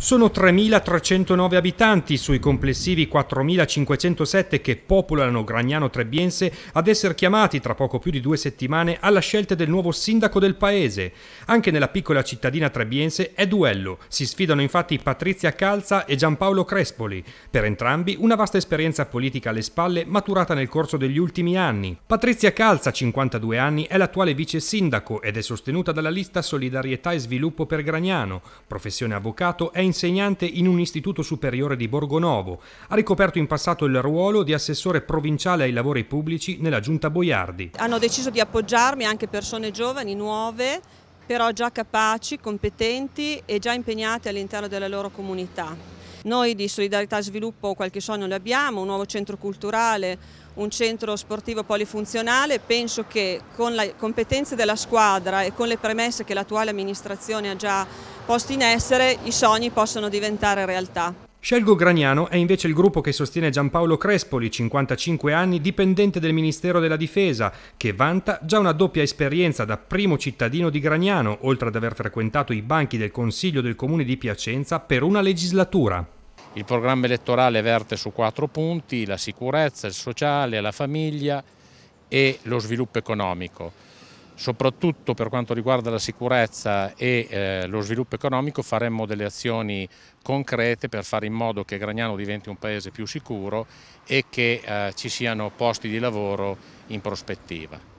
Sono 3.309 abitanti sui complessivi 4.507 che popolano Gragnano Trebbiense ad essere chiamati tra poco più di due settimane alla scelta del nuovo sindaco del paese. Anche nella piccola cittadina trebbiense è duello, si sfidano infatti Patrizia Calza e Giampaolo Crespoli, per entrambi una vasta esperienza politica alle spalle maturata nel corso degli ultimi anni. Patrizia Calza, 52 anni, è l'attuale vice sindaco ed è sostenuta dalla lista Solidarietà e Sviluppo per Gragnano, professione avvocato è in insegnante in un istituto superiore di Borgonovo. Ha ricoperto in passato il ruolo di assessore provinciale ai lavori pubblici nella Giunta Boiardi. Hanno deciso di appoggiarmi anche persone giovani, nuove, però già capaci, competenti e già impegnate all'interno della loro comunità. Noi di Solidarietà Sviluppo qualche sogno lo abbiamo, un nuovo centro culturale, un centro sportivo polifunzionale, penso che con le competenze della squadra e con le premesse che l'attuale amministrazione ha già posto in essere i sogni possano diventare realtà. Scelgo Graniano è invece il gruppo che sostiene Giampaolo Crespoli, 55 anni, dipendente del Ministero della Difesa, che vanta già una doppia esperienza da primo cittadino di Graniano, oltre ad aver frequentato i banchi del Consiglio del Comune di Piacenza per una legislatura. Il programma elettorale verte su quattro punti, la sicurezza, il sociale, la famiglia e lo sviluppo economico. Soprattutto per quanto riguarda la sicurezza e eh, lo sviluppo economico faremmo delle azioni concrete per fare in modo che Gragnano diventi un paese più sicuro e che eh, ci siano posti di lavoro in prospettiva.